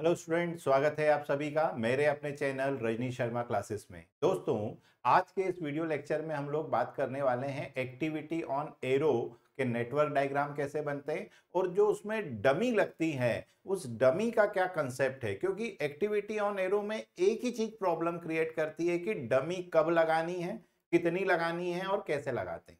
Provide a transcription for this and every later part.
Hello student स्वागत है आप सभी का मेरे अपने चैनल रजनी शर्मा क्लासेस में दोस्तों आज के इस वीडियो लेक्चर में हम लोग बात करने वाले हैं एक्टिविटी ऑन एरो के नेटवर्क डायग्राम कैसे बनते हैं और जो उसमें डमी लगती है उस डमी का क्या कंसेप्ट है क्योंकि एक्टिविटी ऑन एरो में एक ही चीज प्रॉब्लम क्रिएट करती है कि डमी कब लगानी है कितनी लगानी है और कैसे लगाते हैं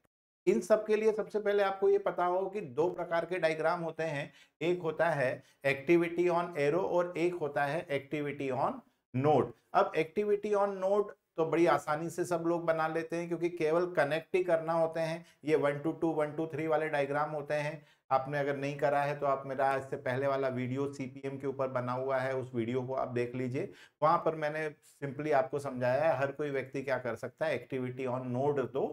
इन सब के लिए सबसे पहले आपको ये पता हो कि दो प्रकार के डायग्राम होते हैं एक होता है एक्टिविटी ऑन एरो और एक होता है एक्टिविटी ऑन नोड अब एक्टिविटी ऑन नोड तो बड़ी आसानी से सब लोग बना लेते हैं क्योंकि केवल कनेक्ट ही करना होते हैं ये one two two one two three वाले डायग्राम होते हैं आपने अगर नहीं करा है तो आप मेरा इससे पहले वाला वीडियो सीपीएम के ऊपर बना हुआ है उस वीडियो को आप देख लीजिए वहां पर मैंने सिंपली आपको समझाया है हर कोई व्यक्ति क्या कर सकता है एक्टिविटी ऑन नोड तो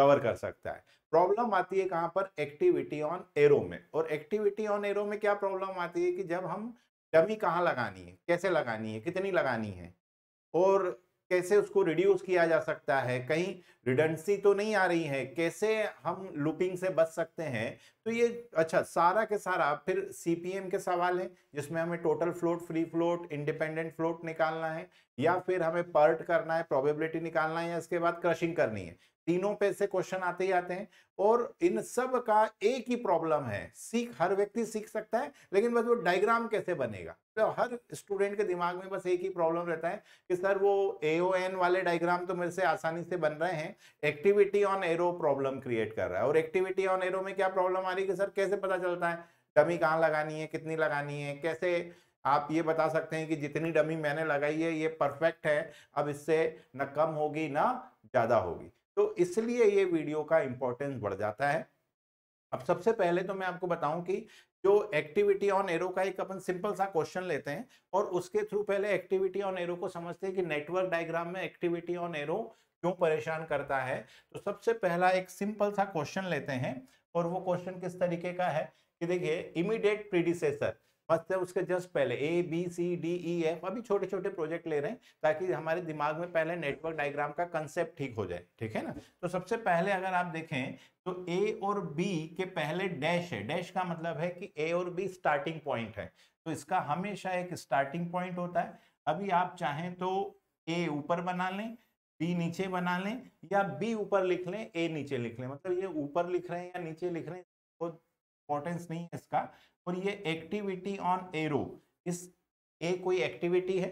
कवर कर सकता है प्रॉब्लम आती है कहाँ पर एक्टिविटी ऑन एरो में और एक्टिविटी ऑन एरो में क्या प्रॉब्लम आती है कि जब हम डमी कहाँ लगानी है कैसे लगानी है कितनी लगानी है और कैसे उसको रिड्यूस किया जा सकता है कहीं रिडेंसी तो नहीं आ रही है कैसे हम लूपिंग से बच सकते हैं तो ये अच्छा सारा के सारा फिर सीपीएम के सवाल हैं जिसमें हमें total float free float independent float निकालना है या फिर हमें पर्ट करना है प्रोबेबिलिटी निकालना है या इसके बाद क्रशिंग करनी है तीनों पे से क्वेश्चन आते ही आते हैं और इन सब का एक ही प्रॉब्लम है सीख हर व्यक्ति सीख सकता है लेकिन बस वो डायग्राम कैसे बनेगा तो हर स्टूडेंट के दिमाग में बस एक ही प्रॉब्लम रहता है कि सर वो एन वाले डायग्राम तो मेरे से आसानी से बन रहे हैं activity on arrow problem create कर रहा है और एक्टिविटी ऑन एरो में क्या प्रॉब्लम आ रही है कि सर कैसे पता चलता है डमी कहाँ लगानी है कितनी लगानी है कैसे आप ये बता सकते हैं कि जितनी डमी मैंने लगाई है ये परफेक्ट है अब इससे न कम होगी ना ज़्यादा होगी तो इसलिए ये वीडियो का इंपॉर्टेंस बढ़ जाता है अब सबसे पहले तो मैं आपको बताऊं कि जो एक्टिविटी ऑन एरो का एक अपन सिंपल सा क्वेश्चन लेते हैं और उसके थ्रू पहले एक्टिविटी ऑन एरो को समझते हैं कि नेटवर्क डायग्राम में एक्टिविटी ऑन एरो क्यों परेशान करता है तो सबसे पहला एक सिंपल सा क्वेश्चन लेते हैं और वो क्वेश्चन किस तरीके का है कि देखिए इमीडिएट प्रीडिसेसर फर्स्ट है उसके जस्ट पहले A B C D E F अभी छोटे छोटे प्रोजेक्ट ले रहे हैं ताकि हमारे दिमाग में पहले नेटवर्क डायग्राम का कंसेप्ट ठीक हो जाए ठीक है ना तो सबसे पहले अगर आप देखें तो ए और बी के पहले डैश है डैश का मतलब है कि ए और बी स्टार्टिंग पॉइंट है तो इसका हमेशा एक स्टार्टिंग पॉइंट होता है अभी आप चाहें तो ए ऊपर बना लें बी नीचे बना लें या बी ऊपर लिख लें ए नीचे लिख लें मतलब ये ऊपर लिख रहे हैं या नीचे लिख रहे हैं इंपॉर्टेंस तो इम्पोर्टेंस नहीं है इसका और ये एक्टिविटी ऑन एरो इस ए कोई एक्टिविटी है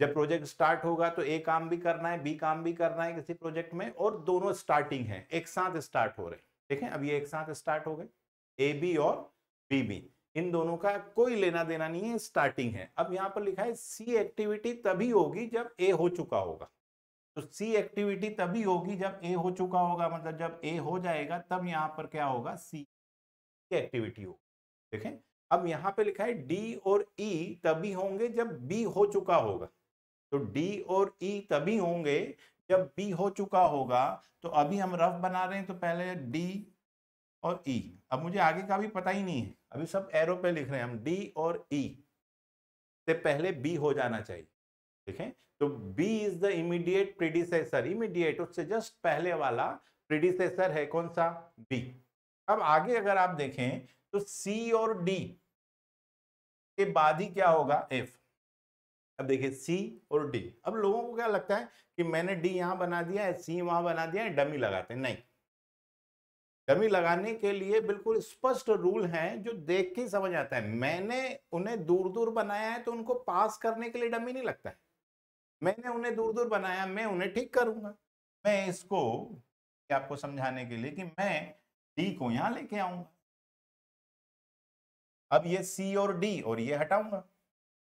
जब प्रोजेक्ट स्टार्ट होगा तो ए काम भी करना है बी काम भी करना है किसी प्रोजेक्ट में और दोनों स्टार्टिंग है एक साथ स्टार्ट हो रहे हैं ठीक है अब ये एक साथ स्टार्ट हो गए ए बी और बी बी इन दोनों का कोई लेना देना नहीं है स्टार्टिंग है अब यहाँ पर लिखा है सी एक्टिविटी तभी होगी जब ए हो चुका होगा तो सी एक्टिविटी तभी होगी जब ए हो चुका होगा मतलब जब ए हो जाएगा तब यहाँ पर क्या होगा सी एक्टिविटी होगी देखें अब यहाँ पे लिखा है डी और ई e तभी होंगे जब बी हो चुका होगा तो डी और ई e तभी होंगे जब बी हो चुका होगा तो अभी हम रफ बना रहे हैं तो पहले डी और ई e. अब मुझे आगे का भी पता ही नहीं है अभी सब एरो पे लिख रहे हैं हम डी और ई e. से पहले बी हो जाना चाहिए ठीक है तो B is the immediate predecessor immediate उससे जस्ट पहले वाला प्रीडिसेसर है कौन सा बी अब आगे अगर आप देखें तो सी और डी के बाद ही क्या होगा एफ अब देखिए सी और डी अब लोगों को क्या लगता है कि मैंने डी यहां बना दिया है सी वहां बना दिया है डमी लगाते हैं नहीं डमी लगाने के लिए बिल्कुल स्पष्ट रूल हैं जो देख के समझ आता है मैंने उन्हें दूर दूर बनाया है तो उनको पास करने के लिए डमी नहीं लगता है मैंने उन्हें दूर दूर बनाया मैं उन्हें ठीक करूंगा मैं इसको आपको समझाने के लिए कि मैं डी को यहां लेके आऊंगा अब ये सी और डी और ये हटाऊंगा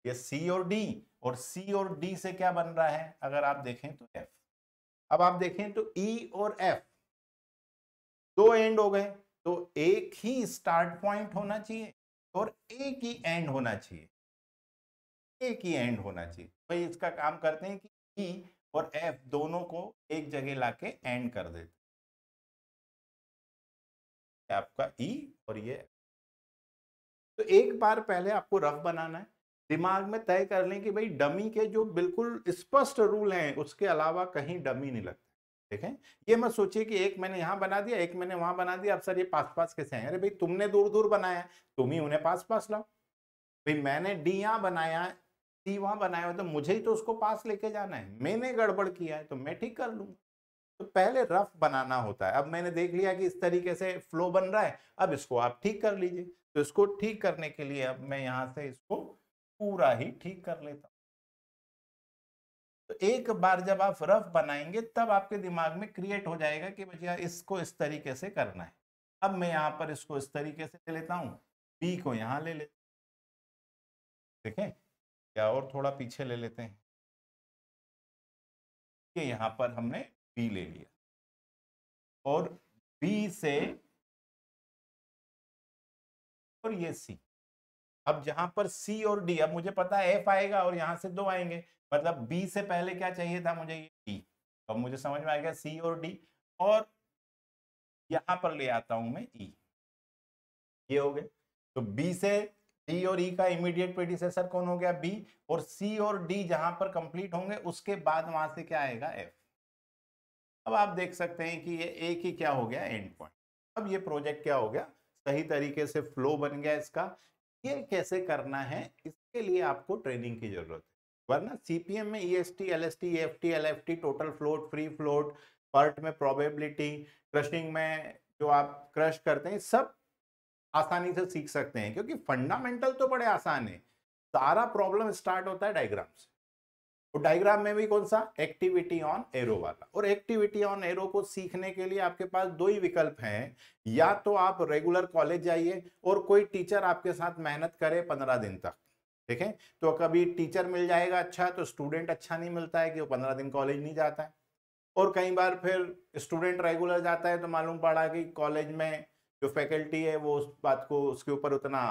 ये सी और डी और सी और डी से क्या बन रहा है अगर आप देखें तो एफ अब आप देखें तो ई e और एफ दो एंड हो गए तो एक ही स्टार्ट पॉइंट होना चाहिए और एक ही एंड होना चाहिए एक ही एंड होना चाहिए भाई तो इसका काम करते हैं कि ई e और एफ दोनों को एक जगह लाके एंड कर देते आपका ई e और ये तो एक बार पहले आपको रफ बनाना है दिमाग में तय कर लें कि भाई डमी के जो बिल्कुल स्पष्ट रूल हैं उसके अलावा कहीं डमी नहीं लगता देखें ये मत सोचिए कि एक मैंने यहाँ बना दिया एक मैंने वहां बना दिया अब सर ये पास पास कैसे हैं अरे भाई तुमने दूर दूर बनाया तुम ही उन्हें पास पास लाओ भाई मैंने डी यहाँ बनाया सी वहाँ बनाया तो मुझे ही तो उसको पास लेके जाना है मैंने गड़बड़ किया है तो मैं ठीक कर लूंगा तो पहले रफ बनाना होता है अब मैंने देख लिया कि इस तरीके से फ्लो बन रहा है अब इसको आप ठीक कर लीजिए तो इसको ठीक करने के लिए अब मैं यहां से इसको पूरा ही ठीक कर लेता तो एक बार जब आप रफ बनाएंगे तब आपके दिमाग में क्रिएट हो जाएगा कि भैया इसको इस तरीके से करना है अब मैं यहां पर इसको इस तरीके से ले लेता हूं बी को यहां ले लेता देखें या और थोड़ा पीछे ले लेते हैं यहां पर हमने बी ले लिया और बी से और ये सी अब जहां पर सी और डी अब मुझे पता है एफ आएगा और यहां से दो आएंगे मतलब बी से पहले क्या चाहिए था मुझे ये डी तो अब मुझे समझ में आएगा सी और डी और यहां पर ले आता हूं मैं ई e. ये हो गए तो बी से डी और ई e का इमीडिएट प्रेडिसेसर कौन हो गया बी और सी और डी जहां पर कंप्लीट होंगे उसके बाद वहां से क्या आएगा एफ अब आप देख सकते हैं कि ये एक ही क्या हो गया एंड पॉइंट अब ये प्रोजेक्ट क्या हो गया सही तरीके से फ्लो बन गया इसका ये कैसे करना है इसके लिए आपको ट्रेनिंग की जरूरत है वरना सीपीएम में EST LST FT LFT total float free float PERT में प्रोबेबिलिटी क्रशिंग में जो आप क्रश करते हैं सब आसानी से सीख सकते हैं क्योंकि फंडामेंटल तो बड़े आसान है सारा प्रॉब्लम स्टार्ट होता है डायग्राम से और तो डायग्राम में भी कौन सा एक्टिविटी ऑन एरो वाला और एक्टिविटी ऑन एरो को सीखने के लिए आपके पास दो ही विकल्प हैं या तो आप रेगुलर कॉलेज जाइए और कोई टीचर आपके साथ मेहनत करे पंद्रह दिन तक ठीक है तो कभी टीचर मिल जाएगा अच्छा तो स्टूडेंट अच्छा नहीं मिलता है कि वो पंद्रह दिन कॉलेज नहीं जाता है और कई बार फिर स्टूडेंट रेगुलर जाता है तो मालूम पड़ा कि कॉलेज में जो फैकल्टी है वो उस बात को उसके ऊपर उतना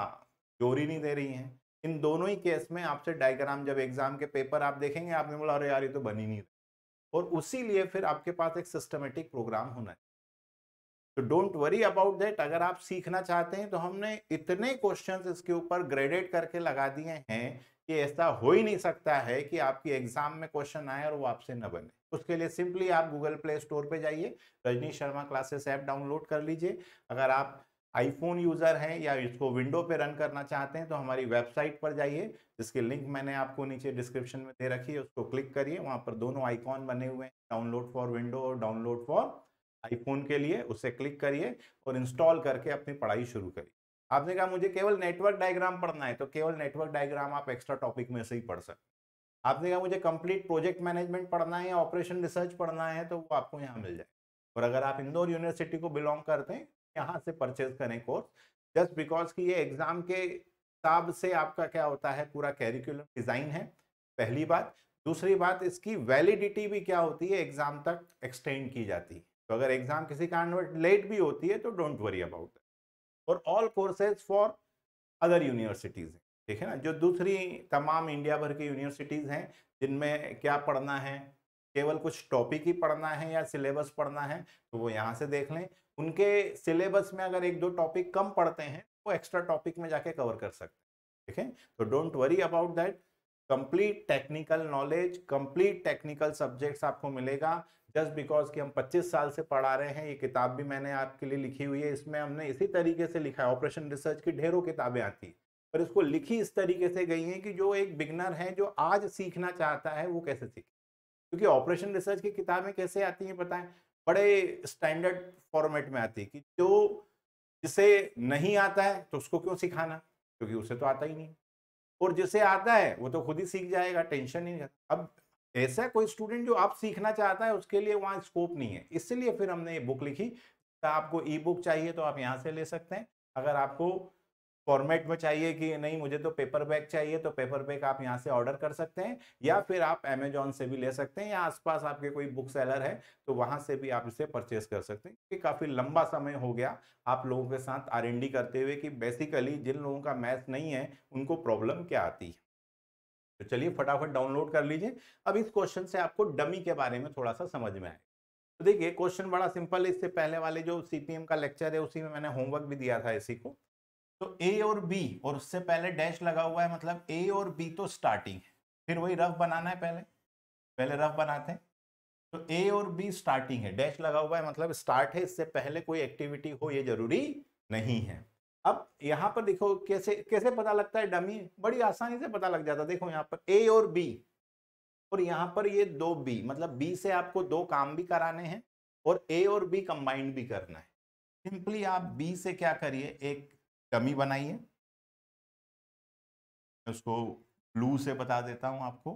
जोर ही नहीं दे रही हैं इन दोनों ही केस में आपसे डायग्राम जब एग्जाम के पेपर आप देखेंगे आपने बोला अरे यार ये तो बनी नहीं और उसी लिए फिर आपके पास एक सिस्टमेटिक प्रोग्राम होना चाहिए तो डोंट वरी अबाउट दैट अगर आप सीखना चाहते हैं तो हमने इतने क्वेश्चंस इसके ऊपर ग्रेडेड करके लगा दिए हैं कि ऐसा हो ही नहीं सकता है कि आपकी एग्जाम में क्वेश्चन आए और वो आपसे न बने उसके लिए सिंपली आप गूगल प्ले स्टोर पे जाइए Rajni Sharma classes app download कर लीजिए अगर आप आईफोन यूज़र हैं या इसको विंडो पे रन करना चाहते हैं तो हमारी वेबसाइट पर जाइए जिसकी लिंक मैंने आपको नीचे डिस्क्रिप्शन में दे रखी है उसको क्लिक करिए वहाँ पर दोनों आइकॉन बने हुए हैं डाउनलोड फॉर विंडो और डाउनलोड फॉर आईफोन के लिए उसे क्लिक करिए और इंस्टॉल करके अपनी पढ़ाई शुरू करिए आपने कहा मुझे केवल नेटवर्क डायग्राम पढ़ना है तो केवल नेटवर्क डायग्राम आप एक्स्ट्रा टॉपिक में से ही पढ़ सकते आपने कहा मुझे कंप्लीट प्रोजेक्ट मैनेजमेंट पढ़ना है या ऑपरेशन रिसर्च पढ़ना है तो वो आपको यहाँ मिल जाए और अगर आप इंदौर यूनिवर्सिटी को बिलोंग करते हैं यहाँ से परचेज करें कोर्स जस्ट बिकॉज कि ये एग्ज़ाम के हिसाब से आपका क्या होता है पूरा कैरिकुलम डिज़ाइन है पहली बात दूसरी बात इसकी वैलिडिटी भी क्या होती है एग्ज़ाम तक एक्सटेंड की जाती है तो अगर एग्ज़ाम किसी कारण लेट भी होती है तो डोंट वरी अबाउट और all courses for other universities ठीक है ना जो दूसरी तमाम इंडिया भर की यूनिवर्सिटीज़ हैं जिनमें क्या पढ़ना है केवल कुछ टॉपिक ही पढ़ना है या सिलेबस पढ़ना है तो वो यहाँ से देख लें उनके सिलेबस में अगर एक दो टॉपिक कम पढ़ते हैं वो एक्स्ट्रा टॉपिक में जाके कवर कर सकते हैं ठीक है तो don't worry about that complete technical knowledge complete technical subjects आपको मिलेगा जस्ट बिकॉज कि हम 25 साल से पढ़ा रहे हैं ये किताब भी मैंने आपके लिए लिखी हुई है इसमें हमने इसी तरीके से लिखा है ऑपरेशन रिसर्च की ढेरों किताबें आती हैं पर इसको लिखी इस तरीके से गई हैं कि जो एक बिगनर है जो आज सीखना चाहता है वो कैसे सीखे क्योंकि ऑपरेशन रिसर्च की किताबें कैसे आती हैं बताएं बड़े स्टैंडर्ड फॉर्मेट में आती है कि जो जिसे नहीं आता है तो उसको क्यों सिखाना क्योंकि उसे तो आता ही नहीं और जिसे आता है वो तो खुद ही सीख जाएगा टेंशन नहीं रहता अब ऐसा कोई स्टूडेंट जो आप सीखना चाहता है उसके लिए वहाँ स्कोप नहीं है इसलिए फिर हमने ये बुक लिखी आपको ई बुक चाहिए तो आप यहाँ से ले सकते हैं अगर आपको फॉर्मेट में चाहिए कि नहीं मुझे तो पेपर बैग चाहिए तो पेपर बैग आप यहाँ से ऑर्डर कर सकते हैं या हम्म। फिर आप अमेजोन से भी ले सकते हैं या आसपास आपके कोई बुक सेलर है तो वहाँ से भी आप इसे परचेस कर सकते हैं क्योंकि काफ़ी लंबा समय हो गया आप लोगों के साथ आर करते हुए कि बेसिकली जिन लोगों का मैथ नहीं है उनको प्रॉब्लम क्या आती है तो चलिए फटाफट डाउनलोड कर लीजिए अब इस क्वेश्चन से आपको डमी के बारे में थोड़ा सा समझ में आए तो देखिए क्वेश्चन बड़ा सिंपल है इससे पहले वाले जो सीपीएम का लेक्चर है उसी में मैंने होमवर्क भी दिया था इसी को तो ए और बी और उससे पहले डैश लगा हुआ है मतलब ए और बी तो स्टार्टिंग है फिर वही रफ बनाना है पहले पहले रफ बनाते हैं तो ए और बी स्टार्टिंग है डैश लगा हुआ है मतलब स्टार्ट है इससे पहले कोई एक्टिविटी हो ये जरूरी नहीं है अब यहाँ पर देखो कैसे कैसे पता लगता है डमी बड़ी आसानी से पता लग जाता है देखो यहाँ पर ए और बी और यहाँ पर ये दो बी मतलब बी से आपको दो काम भी कराने हैं और ए और बी कंबाइंड भी करना है सिंपली आप बी से क्या करिए एक कमी बनाइए उसको ब्लू से बता देता हूँ आपको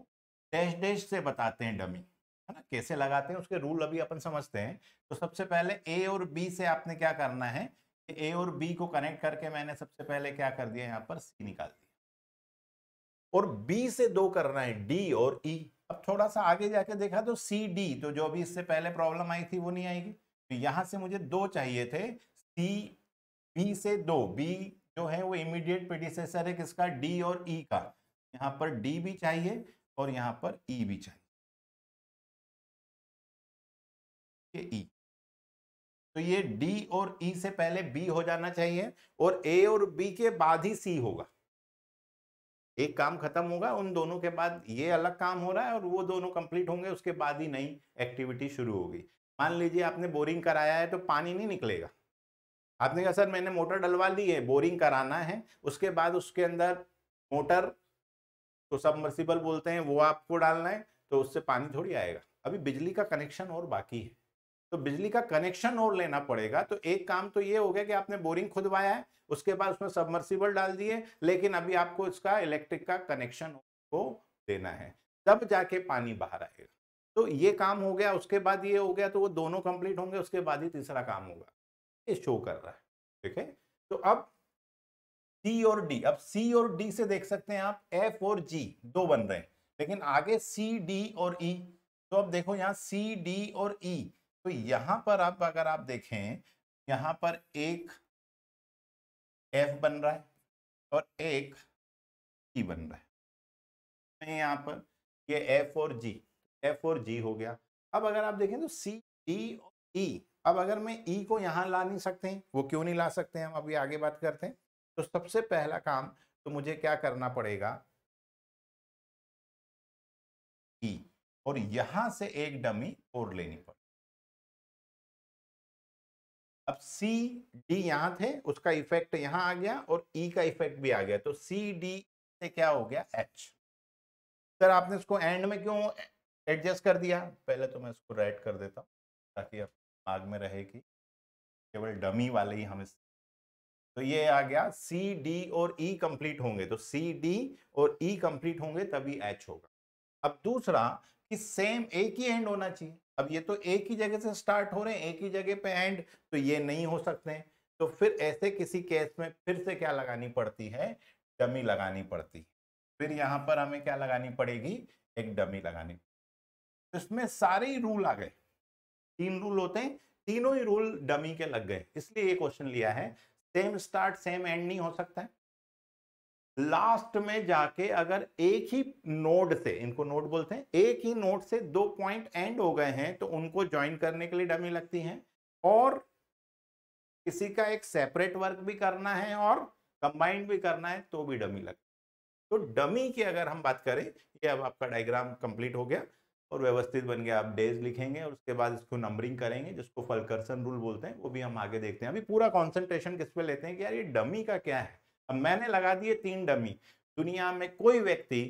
डैश डैश से बताते हैं डमी है ना कैसे लगाते हैं उसके रूल अभी अपन समझते हैं तो सबसे पहले ए और बी से आपने क्या करना है कि ए और बी को कनेक्ट करके मैंने सबसे पहले क्या कर दिया यहाँ पर सी निकाल दिया और बी से दो करना है डी और ई e. अब थोड़ा सा आगे जाके देखा तो सी डी तो जो अभी इससे पहले प्रॉब्लम आई थी वो नहीं आएगी तो यहाँ से मुझे दो चाहिए थे सी बी से दो बी जो है वो इमीडिएट प्रेडिसेसर है किसका डी और ई e का यहाँ पर डी भी चाहिए और यहाँ पर ई e भी चाहिए ये e. तो ये डी और ई e से पहले बी हो जाना चाहिए और ए और बी के बाद ही सी होगा एक काम खत्म होगा उन दोनों के बाद ये अलग काम हो रहा है और वो दोनों कंप्लीट होंगे उसके बाद ही नई एक्टिविटी शुरू होगी मान लीजिए आपने बोरिंग कराया है तो पानी नहीं निकलेगा आपने कहा सर मैंने मोटर डलवा ली है बोरिंग कराना है उसके बाद उसके अंदर मोटर तो सबमर्सिबल बोलते हैं वो आपको डालना है तो उससे पानी थोड़ी आएगा अभी बिजली का कनेक्शन और बाकी है तो बिजली का कनेक्शन और लेना पड़ेगा तो एक काम तो ये हो गया कि आपने बोरिंग खुदवाया है उसके बाद उसमें सबमर्सिबल डाल दिए लेकिन अभी आपको इसका इलेक्ट्रिक का कनेक्शन को देना है तब जाके पानी बाहर आएगा तो ये काम हो गया उसके बाद ये हो गया तो वो दोनों कंप्लीट होंगे उसके बाद ही तीसरा काम होगा ये शो कर रहा है ठीक है तो अब सी और डी अब सी और डी से देख सकते हैं आप एफ और जी दो बन रहे हैं लेकिन आगे सी डी और ई e, तो अब देखो यहाँ सी डी और ई e, तो यहां पर आप अगर आप देखें यहां पर एक एफ बन रहा है और एक ई बन रहा है तो यहाँ पर ये एफ और जी एफ और जी हो गया अब अगर आप देखें तो सी डी और ई e, अब अगर मैं ई e को यहाँ ला नहीं सकते हैं वो क्यों नहीं ला सकते हैं हम अभी आगे बात करते हैं तो सबसे पहला काम तो मुझे क्या करना पड़ेगा ई e, और यहां से एक डमी और लेनी पड़ेगी अब सी डी यहां थे उसका इफेक्ट यहां आ गया और ई e का इफेक्ट भी आ गया तो सी डी से क्या हो गया एच सर आपने इसको एंड में क्यों एडजस्ट कर दिया पहले तो मैं इसको राइट कर देता हूँ ताकि आप दिमाग में रहे कि केवल डमी वाले ही हम इस तो ये आ गया सी डी और ई e कंप्लीट होंगे तो सी डी और ई e कंप्लीट होंगे तभी एच होगा अब दूसरा कि सेम एक ही एंड होना चाहिए अब ये तो एक ही जगह से स्टार्ट हो रहे हैं एक ही जगह पे एंड तो ये नहीं हो सकते तो फिर ऐसे किसी केस में फिर से क्या लगानी पड़ती है डमी लगानी पड़ती है फिर यहाँ पर हमें क्या लगानी पड़ेगी एक डमी लगानी इसमें सारे ही रूल आ गए तीन रूल होते हैं तीनों ही रूल डमी के लग गए इसलिए ये क्वेश्चन लिया है सेम स्टार्ट सेम एंड नहीं हो सकता है लास्ट में जाके अगर एक ही नोड से इनको नोड बोलते हैं एक ही नोड से दो पॉइंट एंड हो गए हैं तो उनको ज्वाइन करने के लिए डमी लगती है और किसी का एक सेपरेट वर्क भी करना है और कंबाइंड भी करना है तो भी डमी लगती है तो डमी की अगर हम बात करें ये अब आपका डायग्राम कंप्लीट हो गया और व्यवस्थित बन गया आप डेज लिखेंगे और उसके बाद इसको नंबरिंग करेंगे जिसको फलकर्सन रूल बोलते हैं वो भी हम आगे देखते हैं अभी पूरा कॉन्सेंट्रेशन किस पे लेते हैं कि यार ये डमी का क्या है अब मैंने लगा दिए तीन डमी दुनिया में कोई व्यक्ति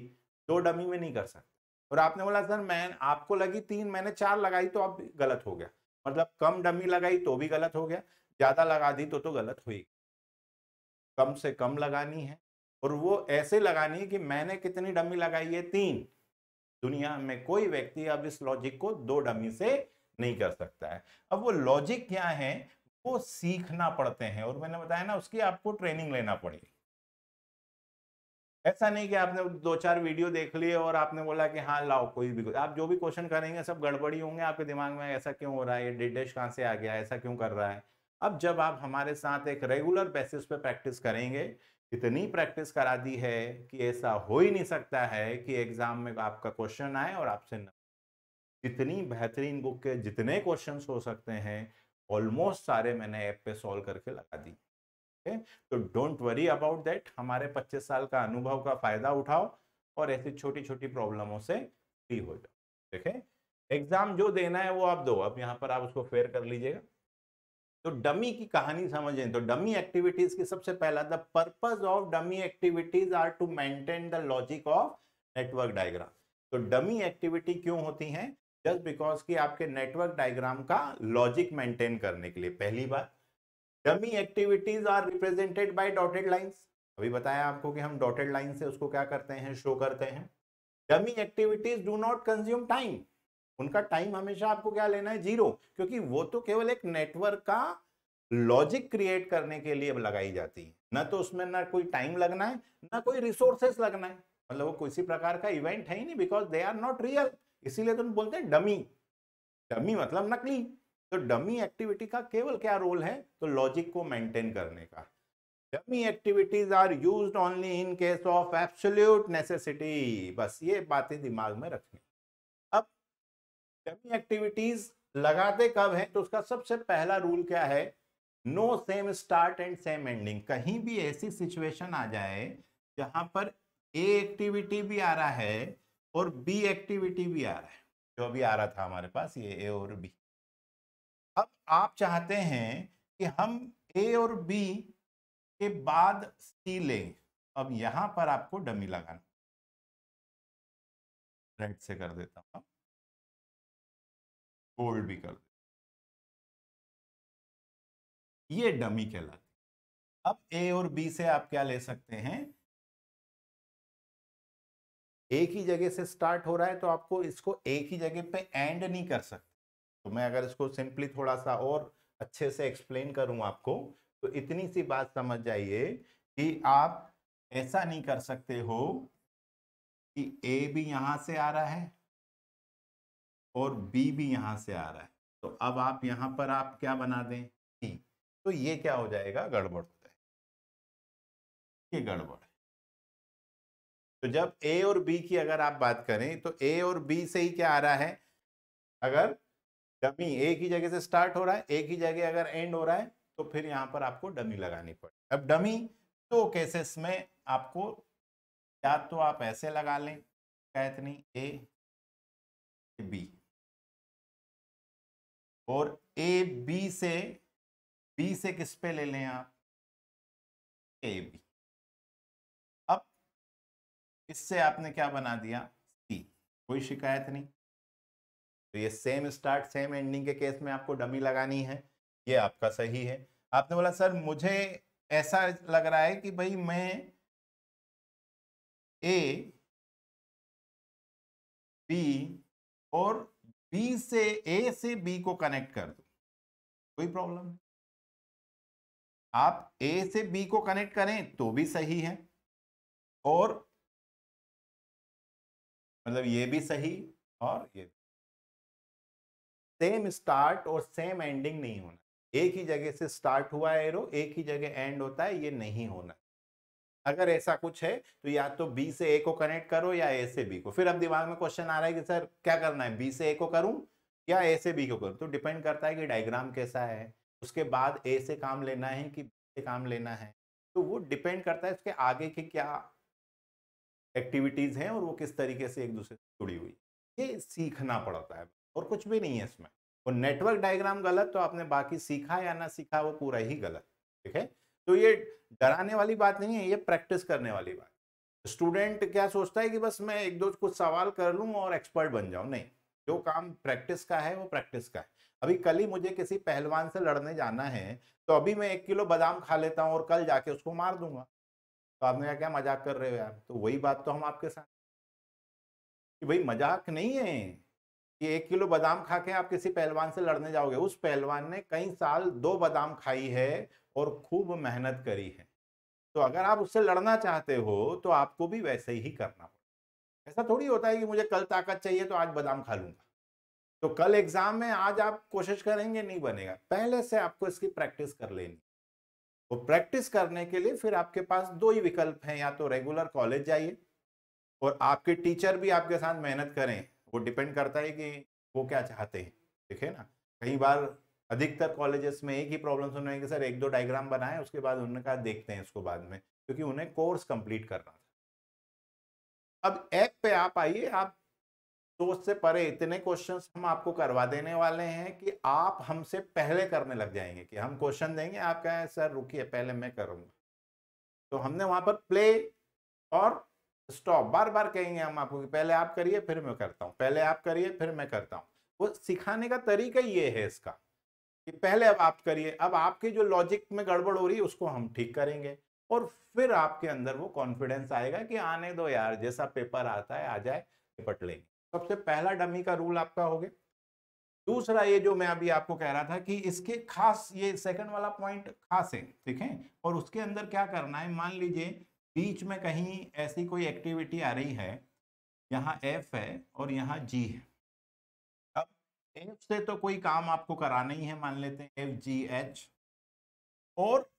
दो डमी में नहीं कर सकता और आपने बोला सर मैं आपको लगी तीन मैंने चार लगाई तो अब गलत हो गया मतलब कम डमी लगाई तो भी गलत हो गया ज़्यादा लगा दी तो तो गलत हुई कम से कम लगानी है और वो ऐसे लगानी है कि मैंने कितनी डमी लगाई है तीन दुनिया में कोई व्यक्ति अब इस लॉजिक को दो डमी से नहीं कर सकता है अब वो लॉजिक क्या है वो सीखना पड़ते हैं और मैंने बताया ना उसकी आपको ट्रेनिंग लेना पड़ेगी ऐसा नहीं कि आपने दो चार वीडियो देख लिए और आपने बोला कि हाँ लाओ कोई भी आप जो भी क्वेश्चन करेंगे सब गड़बड़ी होंगे आपके दिमाग में ऐसा क्यों हो रहा है ये डिटेश कहाँ से आ गया ऐसा क्यों कर रहा है अब जब आप हमारे साथ एक रेगुलर बेसिस पे प्रैक्टिस करेंगे इतनी प्रैक्टिस करा दी है कि ऐसा हो ही नहीं सकता है कि एग्जाम में आपका क्वेश्चन आए और आपसे न इतनी बेहतरीन बुक के जितने क्वेश्चन हो सकते हैं ऑलमोस्ट सारे मैंने ऐप पे सॉल्व करके लगा दी है तो डोंट वरी अबाउट दैट हमारे 25 साल का अनुभव का फायदा उठाओ और ऐसी छोटी छोटी प्रॉब्लमों से फ्री हो जाओ ठीक है एग्जाम जो देना है वो आप दो अब यहाँ पर आप उसको फेयर कर लीजिएगा तो डमी की कहानी समझें तो डमी एक्टिविटीज की सबसे पहला the purpose of dummy activities are to maintain the logic of network diagram तो डमी एक्टिविटी क्यों होती है जस्ट बिकॉज कि आपके नेटवर्क डायग्राम का लॉजिक मेंटेन करने के लिए पहली बार dummy activities are represented by dotted lines अभी बताया आपको कि हम डॉटेड लाइन से उसको क्या करते हैं शो करते हैं dummy activities do not consume time उनका टाइम हमेशा आपको क्या लेना है जीरो क्योंकि वो तो केवल एक नेटवर्क का लॉजिक क्रिएट करने के लिए लगाई जाती है ना तो उसमें ना कोई टाइम लगना है ना कोई रिसोर्सेस लगना है मतलब वो किसी प्रकार का इवेंट है ही नहीं because they are not real इसीलिए तो बोलते हैं डमी डमी मतलब नकली तो डमी एक्टिविटी का केवल क्या रोल है तो लॉजिक को मेंटेन करने का dummy activities are use only in case of absolute necessity बस ये बातें दिमाग में रखनी डमी एक्टिविटीज लगाते कब है तो उसका सबसे पहला रूल क्या है no same start and same ending कहीं भी ऐसी सिचुएशन आ जाए जहां पर ए एक्टिविटी भी आ रहा है और बी एक्टिविटी भी आ रहा है जो अभी आ रहा था हमारे पास ये ए और बी अब आप चाहते हैं कि हम ए और बी के बाद सी लें अब यहां पर आपको डमी लगाना राइट से कर देता हूँ होल्ड भी कर दे ये डमी कहलाती अब ए और बी से आप क्या ले सकते हैं एक ही जगह से स्टार्ट हो रहा है तो आपको इसको एक ही जगह पे एंड नहीं कर सकते तो मैं अगर इसको सिंपली थोड़ा सा और अच्छे से एक्सप्लेन करूं आपको तो इतनी सी बात समझ जाइए कि आप ऐसा नहीं कर सकते हो कि ए भी यहां से आ रहा है और बी भी यहाँ से आ रहा है तो अब आप यहाँ पर आप क्या बना दें सी e। तो ये क्या हो जाएगा गड़बड़ हो जाएगा ये गड़बड़ है तो जब ए और बी की अगर आप बात करें तो ए और बी से ही क्या आ रहा है अगर डमी ए e की जगह से स्टार्ट हो रहा है ए की जगह अगर एंड हो रहा है तो फिर यहाँ पर आपको डमी लगानी पड़ेगी अब डमी तो केसेस में आपको या तो आप ऐसे लगा लें कैतनी ए बी और ए बी से बी से किस पे ले लें आप ए बी अब इससे आपने क्या बना दिया सी कोई शिकायत नहीं तो ये सेम स्टार्ट सेम एंडिंग के केस में आपको डमी लगानी है ये आपका सही है आपने बोला सर मुझे ऐसा लग रहा है कि भाई मैं ए बी और बी से ए से बी को कनेक्ट कर दो कोई प्रॉब्लम नहीं आप ए से बी को कनेक्ट करें तो भी सही है और मतलब ये भी सही और ये सेम स्टार्ट और सेम एंडिंग नहीं होना एक ही जगह से स्टार्ट हुआ एरो एक ही जगह एंड होता है ये नहीं होना अगर ऐसा कुछ है तो या तो बी से ए को कनेक्ट करो या ए से बी को फिर अब दिमाग में क्वेश्चन आ रहा है कि सर क्या करना है बी से ए को करूं या ए से बी को करूं तो डिपेंड करता है कि डायग्राम कैसा है उसके बाद ए से काम लेना है कि बी से काम लेना है तो वो डिपेंड करता है उसके आगे की क्या एक्टिविटीज़ हैं और वो किस तरीके से एक दूसरे से जुड़ी हुई ये सीखना पड़ता है और कुछ भी नहीं है इसमें और नेटवर्क डायग्राम गलत तो आपने बाकी सीखा या ना सीखा वो पूरा ही गलत ठीक है तो ये डराने वाली बात नहीं है ये प्रैक्टिस करने वाली बात स्टूडेंट क्या सोचता है कि बस मैं एक दो कुछ सवाल कर लूँ और एक्सपर्ट बन जाऊँ नहीं जो हम्म। काम प्रैक्टिस का है वो प्रैक्टिस का है अभी कल ही मुझे किसी पहलवान से लड़ने जाना है तो अभी मैं एक किलो बादाम खा लेता हूँ और कल जाके उसको मार दूंगा तो आपने क्या क्या मजाक कर रहे हो यार तो वही बात तो हम आपके साथ कि भाई मजाक नहीं है कि एक किलो बादाम खा के आप किसी पहलवान से लड़ने जाओगे उस पहलवान ने कई साल दो बादाम खाई है और खूब मेहनत करी है तो अगर आप उससे लड़ना चाहते हो तो आपको भी वैसे ही करना पड़ेगा ऐसा थोड़ी होता है कि मुझे कल ताकत चाहिए तो आज बादाम खा लूँगा तो कल एग्जाम में आज आप कोशिश करेंगे नहीं बनेगा पहले से आपको इसकी प्रैक्टिस कर लेनी वो तो प्रैक्टिस करने के लिए फिर आपके पास दो ही विकल्प हैं या तो रेगुलर कॉलेज जाइए और आपके टीचर भी आपके साथ मेहनत करें वो डिपेंड करता है कि वो क्या चाहते हैं ठीक है ना कई बार अधिकतर कॉलेजेस में एक ही प्रॉब्लम सुन रहे हैं कि सर एक दो डायग्राम बनाए उसके बाद उन्होंने कहा देखते हैं उसको बाद में क्योंकि उन्हें कोर्स कंप्लीट करना था अब ऐप पे आप आइए आप सोच से परे इतने क्वेश्चंस हम आपको करवा देने वाले हैं कि आप हमसे पहले करने लग जाएंगे कि हम क्वेश्चन देंगे आप कहें सर रुकिए पहले मैं करूँगा तो हमने वहाँ पर प्ले और स्टॉप बार बार कहेंगे हम आपको कि पहले आप करिए फिर मैं करता हूँ पहले आप करिए फिर मैं करता हूँ वो सिखाने का तरीका ये है इसका कि पहले अब आप करिए अब आपके जो लॉजिक में गड़बड़ हो रही है उसको हम ठीक करेंगे और फिर आपके अंदर वो कॉन्फिडेंस आएगा कि आने दो यार जैसा पेपर आता है आ जाए निपट लेंगे सबसे पहला डमी का रूल आपका हो गया दूसरा ये जो मैं अभी आपको कह रहा था कि इसके खास ये सेकंड वाला पॉइंट खास है ठीक है और उसके अंदर क्या करना है मान लीजिए बीच में कहीं ऐसी कोई एक्टिविटी आ रही है यहाँ एफ है और यहाँ जी है अब एफ से तो कोई काम आपको कराना ही है मान लेते हैं एफ जी एच और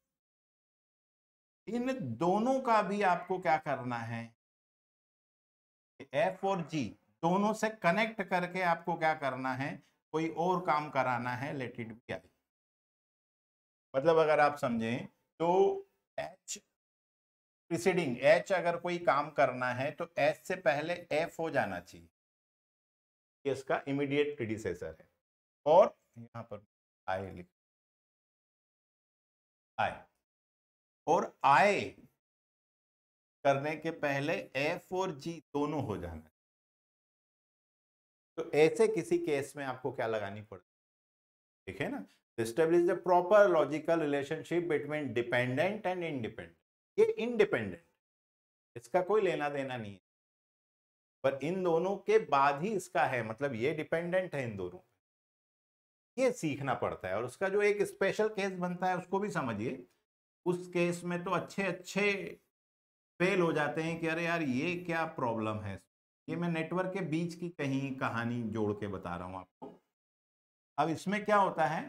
इन दोनों का भी आपको क्या करना है एफ और जी दोनों से कनेक्ट करके आपको क्या करना है कोई और काम कराना है लेट इट बी आई मतलब अगर आप समझें तो एच प्रिसीडिंग एच अगर कोई काम करना है तो एच से पहले एफ हो जाना चाहिए इसका इमीडिएट प्रिडिसेसर है और यहाँ पर आई लिख आई और आई करने के पहले एफ और जी दोनों हो जाना तो ऐसे किसी केस में आपको क्या लगानी पड़ती ठीक है ना establish the proper logical relationship between dependent and independent ये इंडिपेंडेंट इसका कोई लेना देना नहीं है पर इन दोनों के बाद ही इसका है मतलब ये डिपेंडेंट है इन दोनों ये सीखना पड़ता है और उसका जो एक स्पेशल केस बनता है उसको भी समझिए उस केस में तो अच्छे अच्छे फेल हो जाते हैं कि अरे यार ये क्या प्रॉब्लम है ये मैं नेटवर्क के बीच की कहीं कहानी जोड़ के बता रहा हूँ आपको अब इसमें क्या होता है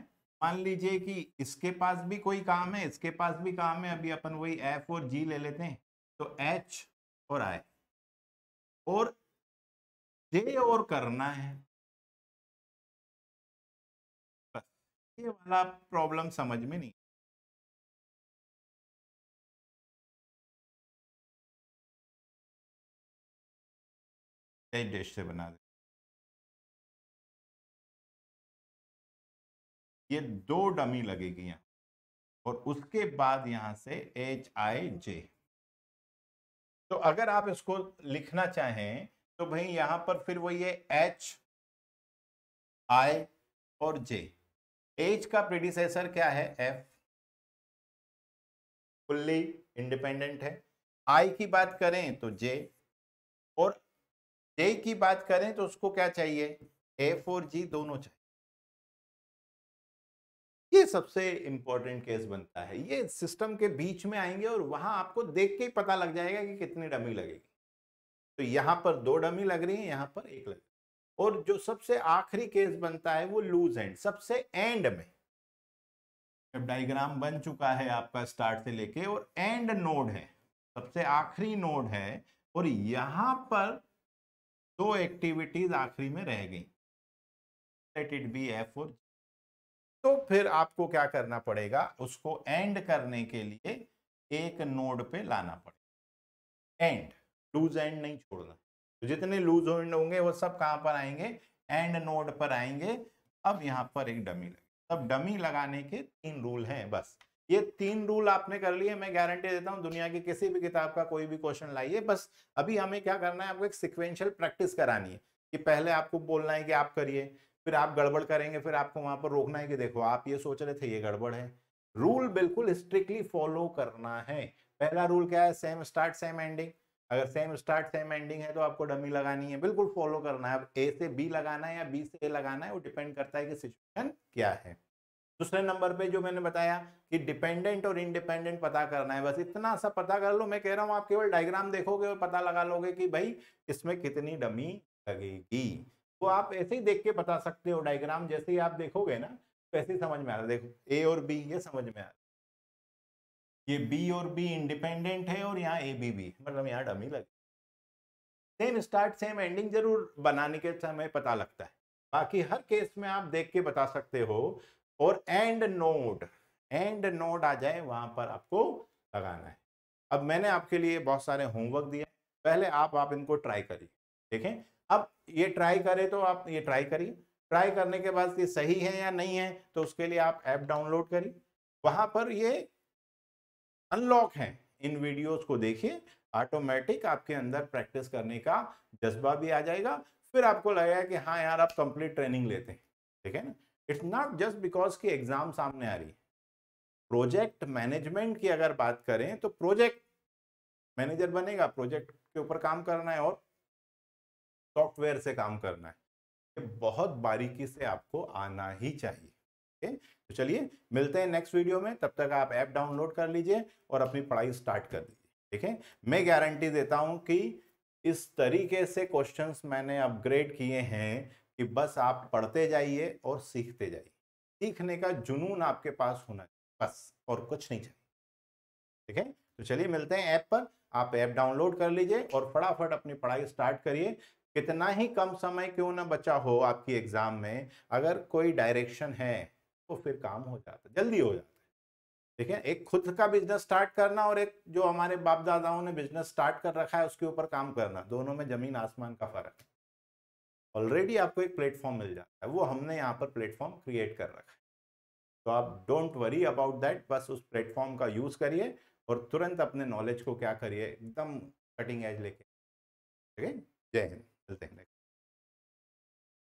मान लीजिए कि इसके पास भी कोई काम है इसके पास भी काम है अभी अपन वही एफ और जी ले लेते हैं तो एच और आई और जे और करना है बस ये वाला प्रॉब्लम समझ में नहीं एच डैश से बना दे ये दो डमी लगेगी यहाँ और उसके बाद यहाँ से एच आई जे तो अगर आप इसको लिखना चाहें तो भाई यहाँ पर फिर वही है एच आई और जे एच का प्रिडिसेसर क्या है एफ फुल्ली इंडिपेंडेंट है आई की बात करें तो जे और जे की बात करें तो उसको क्या चाहिए एफ और जी दोनों चाहिए ये सबसे इंपॉर्टेंट केस बनता है ये सिस्टम के बीच में आएंगे और वहां आपको देख के ही पता लग जाएगा कि कितनी डमी लगेगी तो यहाँ पर दो डमी लग रही है यहाँ पर एक लग और जो सबसे आखिरी केस बनता है वो लूज एंड सबसे एंड में जब डायग्राम बन चुका है आपका स्टार्ट से लेके और एंड नोड है सबसे आखिरी नोड है और यहाँ पर दो एक्टिविटीज आखिरी में रह गई लेट इट बी एफ और तो फिर आपको क्या करना पड़ेगा उसको एंड करने के लिए एक नोड पे लाना पड़ेगा एंड लूज एंड नहीं छोड़ना तो जितने लूज एंड होंगे वो सब कहां पर आएंगे एंड नोड पर आएंगे अब यहाँ पर एक डमी लगे अब डमी लगाने के तीन रूल हैं बस ये तीन रूल आपने कर लिए मैं गारंटी देता हूँ दुनिया की किसी भी किताब का कोई भी क्वेश्चन लाइए बस अभी हमें क्या करना है आपको एक सिक्वेंशियल प्रैक्टिस करानी है कि पहले आपको बोलना है कि आप करिए फिर आप गड़बड़ करेंगे फिर आपको वहां पर रोकना है कि देखो आप ये सोच रहे थे ये गड़बड़ है रूल बिल्कुल स्ट्रिक्टली फॉलो करना है पहला रूल क्या है सेम स्टार्ट सेम एंडिंग अगर सेम स्टार्ट सेम एंडिंग है तो आपको डमी लगानी है बिल्कुल फॉलो करना है अब ए से बी लगाना है या बी से ए लगाना है वो डिपेंड करता है कि सिचुएशन क्या है दूसरे नंबर पे जो मैंने बताया कि डिपेंडेंट और इंडिपेंडेंट पता करना है बस इतना सा पता कर लो मैं कह रहा हूँ आप केवल डायग्राम देखोगे और पता लगा लोगे कि भाई इसमें कितनी डमी लगेगी तो आप ऐसे ही देख के बता सकते हो डायग्राम जैसे ही आप देखोगे ना तो ऐसे ही समझ में आ रहा देखो ए और बी ये समझ में आ रहा ये बी और बी इंडिपेंडेंट है और यहाँ ए बी बी मतलब यहाँ डमी लगे सेम स्टार्ट सेम एंडिंग जरूर बनाने के समय पता लगता है बाकी हर केस में आप देख के बता सकते हो और एंड नोड एंड नोड आ जाए वहां पर आपको लगाना है अब मैंने आपके लिए बहुत सारे होमवर्क दिए पहले आप आप इनको ट्राई करिए देखें अब ये ट्राई करें तो आप ये ट्राई करिए ट्राई करने के बाद ये सही है या नहीं है तो उसके लिए आप ऐप डाउनलोड करिए वहाँ पर ये अनलॉक है इन वीडियोस को देखिए ऑटोमेटिक आपके अंदर प्रैक्टिस करने का जज्बा भी आ जाएगा फिर आपको लगेगा कि हाँ यार आप कंप्लीट ट्रेनिंग लेते हैं ठीक है ना इट्स नॉट जस्ट बिकॉज की एग्जाम सामने आ रही है प्रोजेक्ट मैनेजमेंट की अगर बात करें तो प्रोजेक्ट मैनेजर बनेगा प्रोजेक्ट के ऊपर काम करना है और सॉफ्टवेयर से काम करना है ये बहुत बारीकी से आपको आना ही चाहिए ओके तो चलिए मिलते हैं नेक्स्ट वीडियो में तब तक आप ऐप डाउनलोड कर लीजिए और अपनी पढ़ाई स्टार्ट कर दीजिए ठीक है मैं गारंटी देता हूँ कि इस तरीके से क्वेश्चन मैंने अपग्रेड किए हैं कि बस आप पढ़ते जाइए और सीखते जाइए सीखने का जुनून आपके पास होना चाहिए बस और कुछ नहीं चाहिए ठीक है तो चलिए मिलते हैं ऐप पर आप ऐप डाउनलोड कर लीजिए और फटाफट अपनी पढ़ाई स्टार्ट करिए कितना ही कम समय क्यों ना बचा हो आपकी एग्जाम में अगर कोई डायरेक्शन है तो फिर काम हो जाता है जल्दी हो जाता है ठीक है एक खुद का बिजनेस स्टार्ट करना और एक जो हमारे बाप दादाओं ने बिजनेस स्टार्ट कर रखा है उसके ऊपर काम करना दोनों में जमीन आसमान का फर्क है ऑलरेडी आपको एक प्लेटफॉर्म मिल जाता है वो हमने यहाँ पर प्लेटफॉर्म क्रिएट कर रखा है तो आप डोंट वरी अबाउट दैट बस उस प्लेटफॉर्म का यूज़ करिए और तुरंत अपने नॉलेज को क्या करिए एकदम कटिंग एज लेके ठीक है जय हिंद the thing that